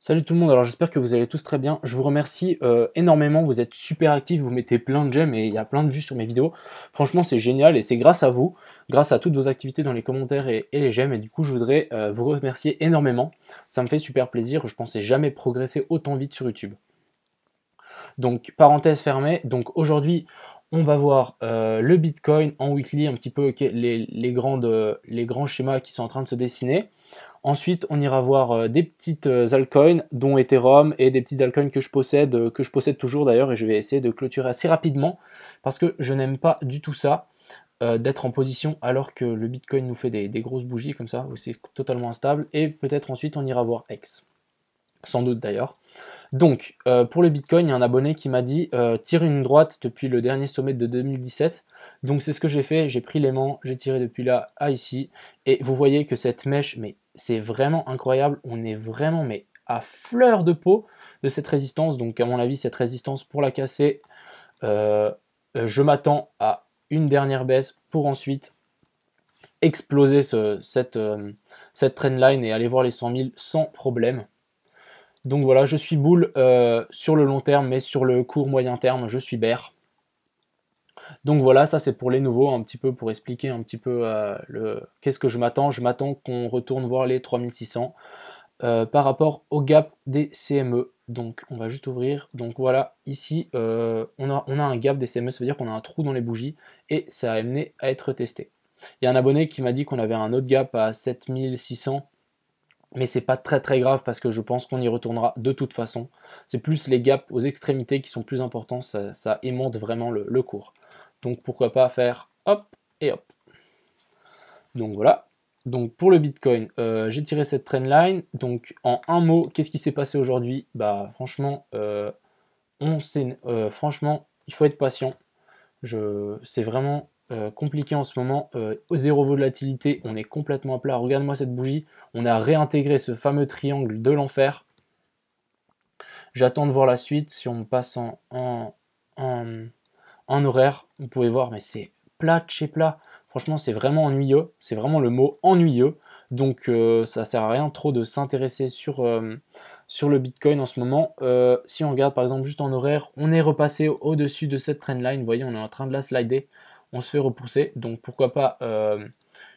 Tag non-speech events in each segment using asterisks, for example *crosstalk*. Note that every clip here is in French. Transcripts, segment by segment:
Salut tout le monde, alors j'espère que vous allez tous très bien. Je vous remercie euh, énormément, vous êtes super actifs, vous mettez plein de j'aime et il y a plein de vues sur mes vidéos. Franchement c'est génial et c'est grâce à vous, grâce à toutes vos activités dans les commentaires et, les j'aime. Et du coup je voudrais euh, vous remercier énormément, ça me fait super plaisir, je pensais jamais progresser autant vite sur YouTube. Donc parenthèse fermée, donc aujourd'hui on va voir euh, le Bitcoin en weekly, un petit peu les, les, grandes, euh, les, grands schémas qui sont en train de se dessiner. Ensuite, on ira voir euh, des petites altcoins, dont Ethereum et des petites altcoins que je possède, que je possède toujours d'ailleurs, et je vais essayer de clôturer assez rapidement parce que je n'aime pas du tout ça. d'être en position alors que le Bitcoin nous fait des, des grosses bougies comme ça, où c'est totalement instable, et peut-être ensuite on ira voir X sans doute d'ailleurs. Donc, euh, pour le Bitcoin, il y a un abonné qui m'a dit euh, tire une droite depuis le dernier sommet de 2017. Donc, c'est ce que j'ai fait. J'ai pris l'aimant, j'ai tiré depuis là à ici. Et vous voyez que cette mèche, mais c'est vraiment incroyable. On est vraiment mais à fleur de peau de cette résistance. Donc, à mon avis, cette résistance pour la casser, euh, je m'attends à une dernière baisse pour ensuite exploser cette, cette trendline et aller voir les 100 000 sans problème. Donc voilà, je suis boule euh, sur le long terme, mais sur le court moyen terme, je suis bear. Donc voilà, ça c'est pour les nouveaux, un petit peu pour expliquer un petit peu euh, le qu'est-ce que je m'attends. Je m'attends qu'on retourne voir les 3600 euh, par rapport au gap des CME. Donc on va juste ouvrir. Donc voilà, ici on, a, on, a, un gap des CME, ça veut dire qu'on a un trou dans les bougies et ça a amené à être testé. Il y a un abonné qui m'a dit qu'on avait un autre gap à 7600 mais c'est pas très très grave parce que je pense qu'on y retournera de toute façon. C'est plus les gaps aux extrémités qui sont plus importants, ça, aimante vraiment le, cours. Donc pourquoi pas faire hop et hop. Donc voilà, donc pour le Bitcoin, euh, j'ai tiré cette trendline. Donc en un mot, qu'est-ce qui s'est passé aujourd'hui Bah franchement, euh, on euh, franchement, il faut être patient. Je, c'est vraiment euh, compliqué en ce moment. au euh, zéro volatilité, on est complètement à plat. Regarde-moi cette bougie. On a réintégré ce fameux triangle de l'enfer. J'attends de voir la suite. Si on passe en, en, horaire, vous pouvez voir, mais c'est plat de chez plat. Franchement, c'est vraiment ennuyeux. C'est vraiment le mot ennuyeux. Donc, euh, ça sert à rien trop de s'intéresser sur, sur le Bitcoin en ce moment. si on regarde par exemple juste en horaire, on est repassé au-dessus de cette trendline. Vous voyez, on est en train de la slider on se fait repousser. Donc pourquoi pas euh,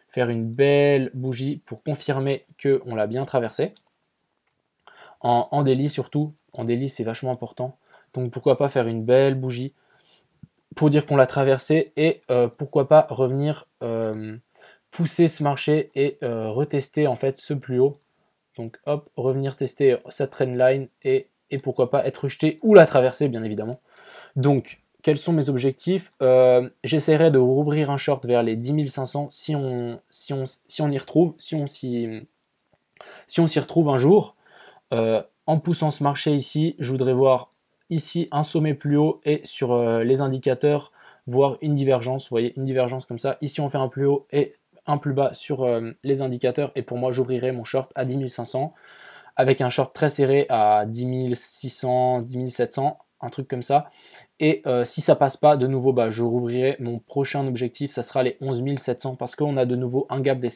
faire une belle bougie pour confirmer qu'on l'a bien traversé. En, délit surtout, en délit c'est vachement important. Donc pourquoi pas faire une belle bougie pour dire qu'on l'a traversé et euh, pourquoi pas revenir euh, pousser ce marché et retester en fait ce plus haut. Donc hop, revenir tester sa trendline et, et pourquoi pas être rejeté ou la traverser bien évidemment. Donc quels sont mes objectifs euh, J'essaierai de rouvrir un short vers les 10 500 si on, si on, si on y retrouve, si on s'y, si on retrouve un jour. Euh, en poussant ce marché ici, je voudrais voir ici un sommet plus haut et sur euh, les indicateurs voir une divergence. Vous voyez, une divergence comme ça. Ici, on fait un plus haut et un plus bas sur les indicateurs. Et pour moi, j'ouvrirai mon short à 10 500 avec un short très serré à 10 600, 10 700 un truc comme ça. Et euh, si ça passe pas, de nouveau, bah, je rouvrirai mon prochain objectif, ça sera les 11 700 parce qu'on a de nouveau un gap des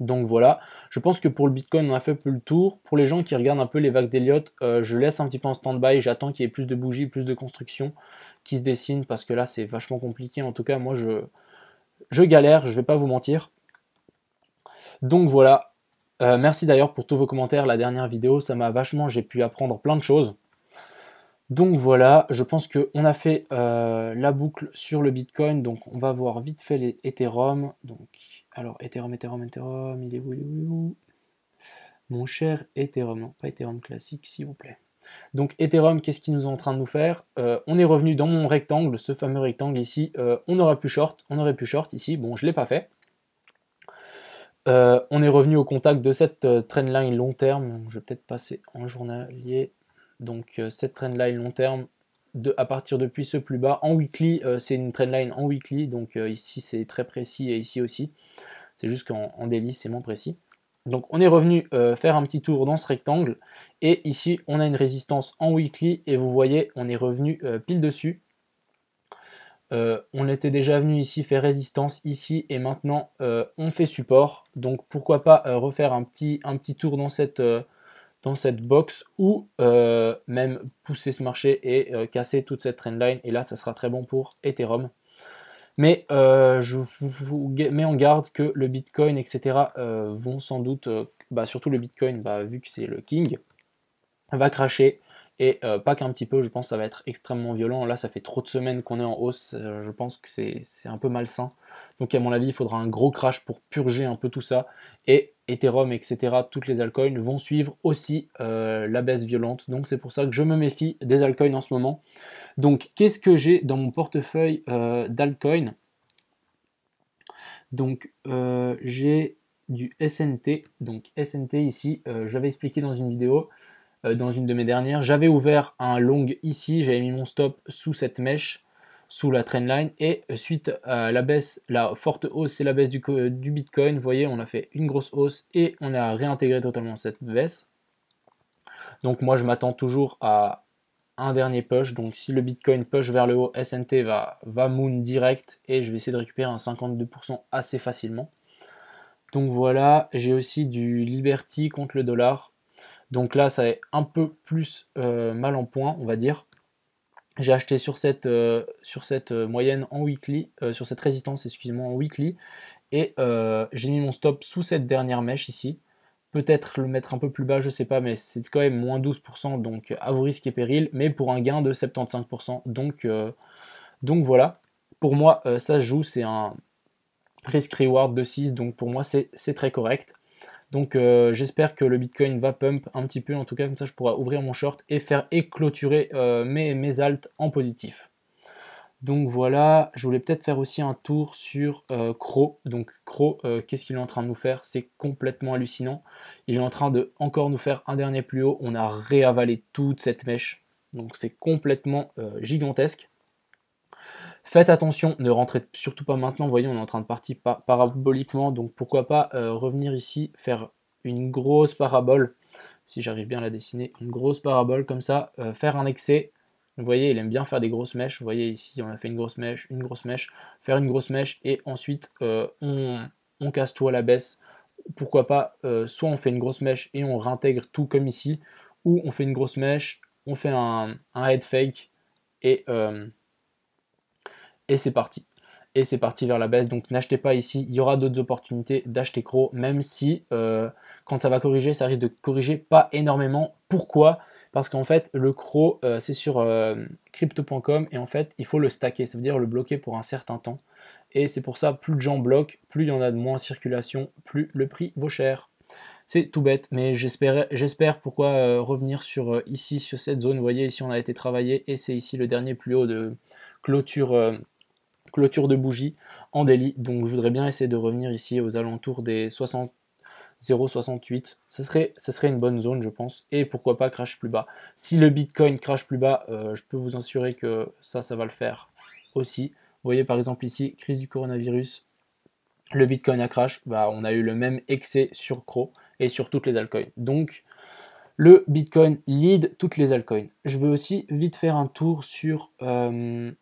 Donc voilà, je pense que pour le Bitcoin, on a fait peu le tour. Pour les gens qui regardent un peu les vagues d'Elliott, euh, je laisse un petit peu en stand-by, j'attends qu'il y ait plus de bougies, plus de constructions qui se dessinent, parce que là, c'est vachement compliqué. En tout cas, moi, je, je galère, je vais pas vous mentir. Donc voilà, euh, merci d'ailleurs pour tous vos commentaires, la dernière vidéo, ça m'a vachement, j'ai pu apprendre plein de choses. Donc voilà, je pense qu'on a fait euh, la boucle sur le Bitcoin, donc on va voir vite fait les Ethereum. Donc, alors Ethereum, Ethereum, Ethereum, il est où, il est où, il où Mon cher Ethereum, non, pas Ethereum classique, s'il vous plaît. Donc Ethereum, qu'est-ce qu'il nous est en train de nous faire euh, On est revenu dans mon rectangle, ce fameux rectangle ici. Euh, on aurait pu short, on aurait pu short ici. Bon, je ne l'ai pas fait. on est revenu au contact de cette trendline long terme. je vais peut-être passer en journalier. Donc euh, cette trendline long terme, à partir depuis ce plus bas, en weekly, euh, c'est une trendline en weekly, donc euh, ici c'est très précis et ici aussi. C'est juste qu'en daily c'est moins précis. Donc on est revenu faire un petit tour dans ce rectangle et ici on a une résistance en weekly et vous voyez on est revenu pile dessus. on était déjà venu ici faire résistance ici et maintenant on fait support. Donc pourquoi pas refaire un petit, un petit tour dans cette, cette box ou euh, même pousser ce marché et euh, casser toute cette trendline. Et là, ça sera très bon pour Ethereum. Mais euh, je vous, vous, mets en garde que le Bitcoin, etc., vont sans doute, bah, surtout le Bitcoin, bah, vu que c'est le king, va cracher et euh, pas qu'un petit peu, je pense que ça va être extrêmement violent. Là, ça fait trop de semaines qu'on est en hausse. Euh, je pense que c'est un peu malsain. Donc, à mon avis, il faudra un gros crash pour purger un peu tout ça. Et Ethereum, etc., toutes les altcoins vont suivre aussi euh, la baisse violente. Donc, c'est pour ça que je me méfie des altcoins en ce moment. Donc, qu'est-ce que j'ai dans mon portefeuille d'altcoins Donc, j'ai du SNT. Donc, SNT ici, j'avais expliqué dans une vidéo. Euh, dans une de mes dernières. J'avais ouvert un long ici, j'avais mis mon stop sous cette mèche, sous la trendline. Et suite à la baisse, la forte hausse et la baisse du, du Bitcoin, vous voyez, on a fait une grosse hausse et on a réintégré totalement cette baisse. Donc moi, je m'attends toujours à un dernier push. Donc si le Bitcoin push vers le haut, SNT va, va moon direct et je vais essayer de récupérer un 52% assez facilement. Donc voilà, j'ai aussi du Liberty contre le dollar. Donc là, ça est un peu plus euh, mal en point, on va dire. J'ai acheté sur cette, euh, sur cette euh, moyenne en weekly, sur cette résistance, excusez-moi, en weekly. Et j'ai mis mon stop sous cette dernière mèche ici. Peut-être le mettre un peu plus bas, je sais pas, mais c'est quand même moins 12%, donc à vos risques et périls, mais pour un gain de 75%. Donc, donc voilà, pour moi, ça se joue, c'est un risk-reward de 6, donc pour moi, c'est très correct. Donc euh, j'espère que le Bitcoin va pump un petit peu, en tout cas comme ça je pourrai ouvrir mon short et faire et euh, mes, mes alts en positif. Donc voilà, je voulais peut-être faire aussi un tour sur euh, Crow. Cro. Donc Cro, qu'est-ce qu'il est en train de nous faire C'est complètement hallucinant. Il est en train de encore nous faire un dernier plus haut. On a réavalé toute cette mèche. Donc c'est complètement gigantesque. Faites attention, ne rentrez surtout pas maintenant. Vous voyez, on est en train de partir paraboliquement, donc pourquoi pas euh, revenir ici, faire une grosse parabole, si j'arrive bien à la dessiner, une grosse parabole comme ça, euh, faire un excès. Vous voyez, il aime bien faire des grosses mèches. Vous voyez ici, on a fait une grosse mèche, une grosse mèche, faire une grosse mèche et ensuite euh, on, casse tout à la baisse. Pourquoi pas, soit on fait une grosse mèche et on réintègre tout comme ici, ou on fait une grosse mèche, on fait un, un head fake et et c'est parti. Et c'est parti vers la baisse. Donc n'achetez pas ici. Il y aura d'autres opportunités d'acheter CRO, même si euh, quand ça va corriger, ça risque de corriger pas énormément. Pourquoi parce qu'en fait le CRO, euh, c'est sur euh, crypto.com et en fait il faut le stacker, ça veut dire le bloquer pour un certain temps. Et c'est pour ça plus de gens bloquent, plus il y en a de moins en circulation, plus le prix vaut cher. C'est tout bête, mais j'espère pourquoi revenir sur ici, sur cette zone. Vous voyez, ici on a été travaillé et c'est ici le dernier plus haut de clôture clôture de bougie en délit. Donc je voudrais bien essayer de revenir ici aux alentours des 60 0,68. Ce serait, ce serait une bonne zone, je pense. Et pourquoi pas crash plus bas. Si le Bitcoin crash plus bas, euh, je peux vous assurer que ça, ça va le faire aussi. Vous voyez par exemple ici, crise du coronavirus, le Bitcoin a crash. Bah, on a eu le même excès sur Cro et sur toutes les altcoins. Donc, le Bitcoin lead toutes les altcoins. Je veux aussi vite faire un tour sur... Euh,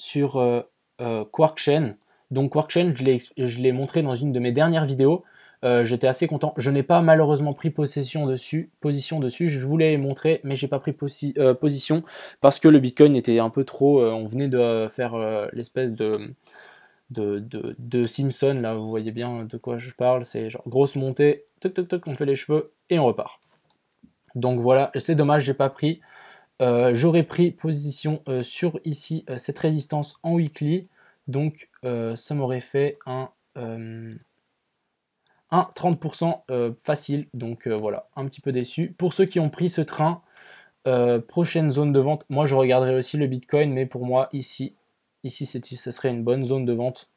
sur euh, euh, QuarkChain. Donc QuarkChain, je l'ai montré dans une de mes dernières vidéos. Euh, j'étais assez content. Je n'ai pas malheureusement pris possession dessus, position dessus. Je voulais montrer, mais je n'ai pas pris position parce que le Bitcoin était un peu trop. on venait de faire l'espèce de de, de, de, Simpson. Là, vous voyez bien de quoi je parle. C'est genre grosse montée, toc toc toc, on fait les cheveux et on repart. Donc voilà, c'est dommage, j'ai pas pris. Euh, j'aurais pris position euh, sur ici euh, cette résistance en weekly. Donc ça m'aurait fait un, 30% facile. Donc voilà, un petit peu déçu. Pour ceux qui ont pris ce train, prochaine zone de vente. Moi je regarderai aussi le Bitcoin, mais pour moi ici, ici ce serait une bonne zone de vente.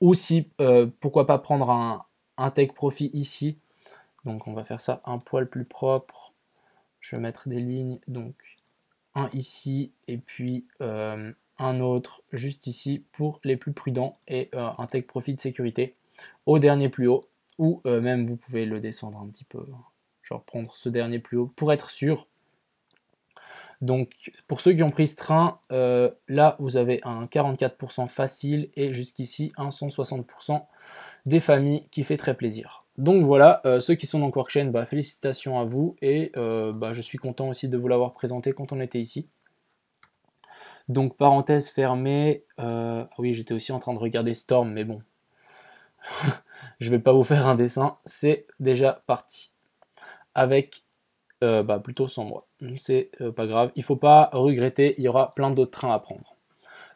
Ou si, pourquoi pas prendre un, un take profit ici. Donc on va faire ça un poil plus propre je vais mettre des lignes, donc un ici et puis euh, un autre juste ici pour les plus prudents et euh, un tech profit de sécurité au dernier plus haut ou euh, même vous pouvez le descendre un petit peu, hein. genre prendre ce dernier plus haut pour être sûr donc pour ceux qui ont pris ce train, euh, là vous avez un 44% facile et jusqu'ici un 160% des familles qui fait très plaisir. Donc voilà, euh, ceux qui sont dans Quarkchain, bah, félicitations à vous et euh, bah, je suis content aussi de vous l'avoir présenté quand on était ici. Donc parenthèse fermée, ah oui j'étais aussi en train de regarder Storm mais bon, *laughs* je vais pas vous faire un dessin, c'est déjà parti avec euh, bah, plutôt sans moi. C'est euh, pas grave, il faut pas regretter, il y aura plein d'autres trains à prendre.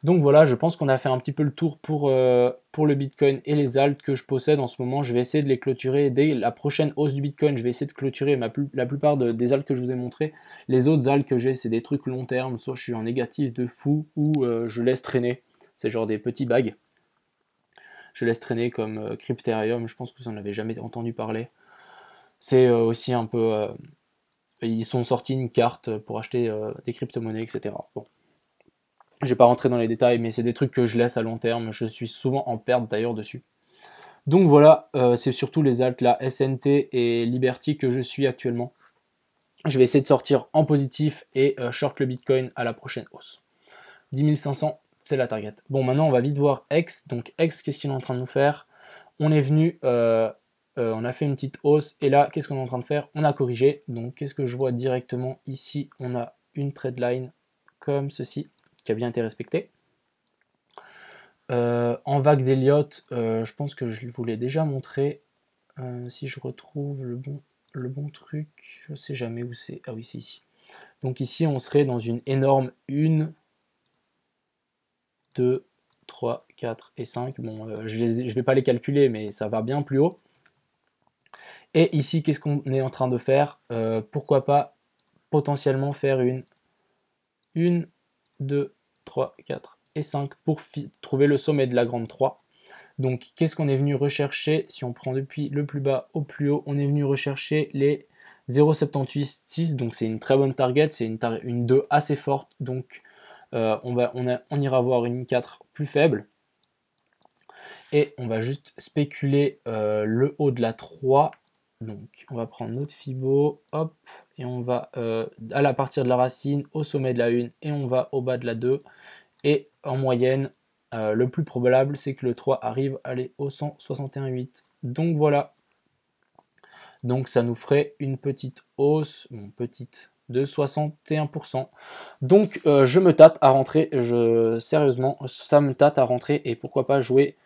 Donc voilà, je pense qu'on a fait un petit peu le tour pour, euh, pour le Bitcoin et les altes que je possède en ce moment. Je vais essayer de les clôturer dès la prochaine hausse du Bitcoin. Je vais essayer de clôturer ma la plupart des altes que je vous ai montrées. Les autres altes que j'ai, c'est des trucs long terme. Soit je suis en négatif de fou ou je laisse traîner. C'est genre des petits bagues. Je laisse traîner comme Cryptarium. Je pense que vous en avez jamais entendu parler. C'est aussi un peu ils sont sortis une carte pour acheter euh, des crypto-monnaies, etc. Bon. Je vais pas rentrer dans les détails, mais c'est des trucs que je laisse à long terme. Je suis souvent en perte d'ailleurs dessus. Donc voilà, euh, c'est surtout les altes, la SNT et Liberty que je suis actuellement. Je vais essayer de sortir en positif et euh, short le Bitcoin à la prochaine hausse. 10 500, c'est la target. Bon, maintenant on va vite voir X. Donc X, qu'est-ce qu'il est en train de nous faire On est venu euh, on a fait une petite hausse, et là, qu'est-ce qu'on est en train de faire On a corrigé, donc qu'est-ce que je vois directement ici On a une trade line comme ceci, qui a bien été respectée. Euh, en vague d'Eliott, euh, je pense que je vous l'ai déjà montré. si je retrouve le bon, le bon truc, je sais jamais où c'est. Ah oui, c'est ici. Donc ici, on serait dans une énorme 1, 2, 3, 4 et 5. Bon, je ne vais pas les calculer, mais ça va bien plus haut. Et ici, qu'est-ce qu'on est en train de faire euh, Pourquoi pas potentiellement faire une 1, 2, 3, 4 et 5 pour trouver le sommet de la grande 3. Donc, qu'est-ce qu'on est venu rechercher Si on prend depuis le plus bas au plus haut, on est venu rechercher les 0,786. Donc, c'est une très bonne target, c'est une, une 2 assez forte. Donc, euh, on, va, on, on ira voir une 4 plus faible et on va juste spéculer euh, le haut de la 3 donc, on va prendre notre fibo, hop, et on va euh, à la partir de la racine, au sommet de la 1, et on va au bas de la 2. Et en moyenne, euh, le plus probable, c'est que le 3 arrive à aller au 161,8. Donc voilà. Donc ça nous ferait une petite hausse, bon, petite, de 61%. Donc euh, je me tâte à rentrer, je, sérieusement, ça me tâte à rentrer, et pourquoi pas jouer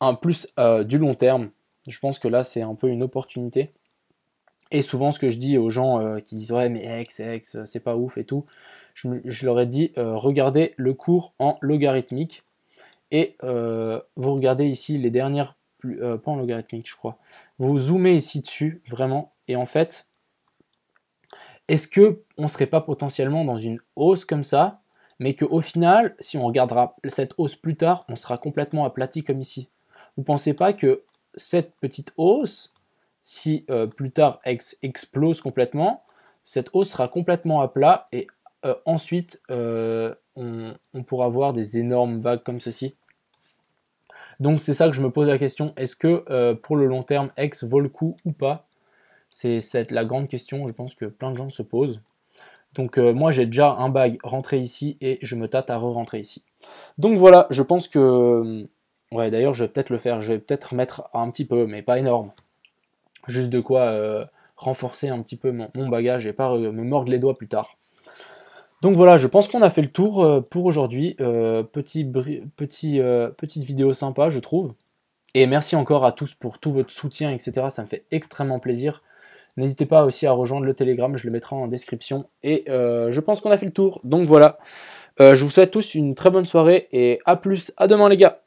un plus du long terme je pense que là, c'est un peu une opportunité. Et souvent, ce que je dis aux gens euh, qui disent Ouais, mais ex, ex, c'est pas ouf et tout, je, leur ai dit euh, Regardez le cours en logarithmique. Et euh, vous regardez ici les dernières. pas en logarithmique, je crois. Vous zoomez ici dessus, vraiment. Et en fait, est-ce que on serait pas potentiellement dans une hausse comme ça mais qu'au final, si on regardera cette hausse plus tard, on sera complètement aplati comme ici. Vous ne pensez pas que cette petite hausse, si euh, plus tard X explose complètement, cette hausse sera complètement à plat et euh, ensuite euh, on, pourra voir des énormes vagues comme ceci. Donc c'est ça que je me pose la question, est-ce que pour le long terme X vaut le coup ou pas C'est la grande question, je pense que plein de gens se posent. Donc moi j'ai déjà un bag rentré ici et je me tâte à re-rentrer ici. Donc voilà, je pense que Ouais, d'ailleurs, je vais peut-être le faire. Je vais peut-être mettre un petit peu, mais pas énorme. Juste de quoi euh, renforcer un petit peu mon, bagage et pas euh, me mordre les doigts plus tard. Donc voilà, je pense qu'on a fait le tour euh, pour aujourd'hui. petite vidéo sympa, je trouve. Et merci encore à tous pour tout votre soutien, etc. Ça me fait extrêmement plaisir. N'hésitez pas aussi à rejoindre le Telegram, je le mettrai en description. Et je pense qu'on a fait le tour. Donc voilà, je vous souhaite tous une très bonne soirée et à plus, à demain les gars.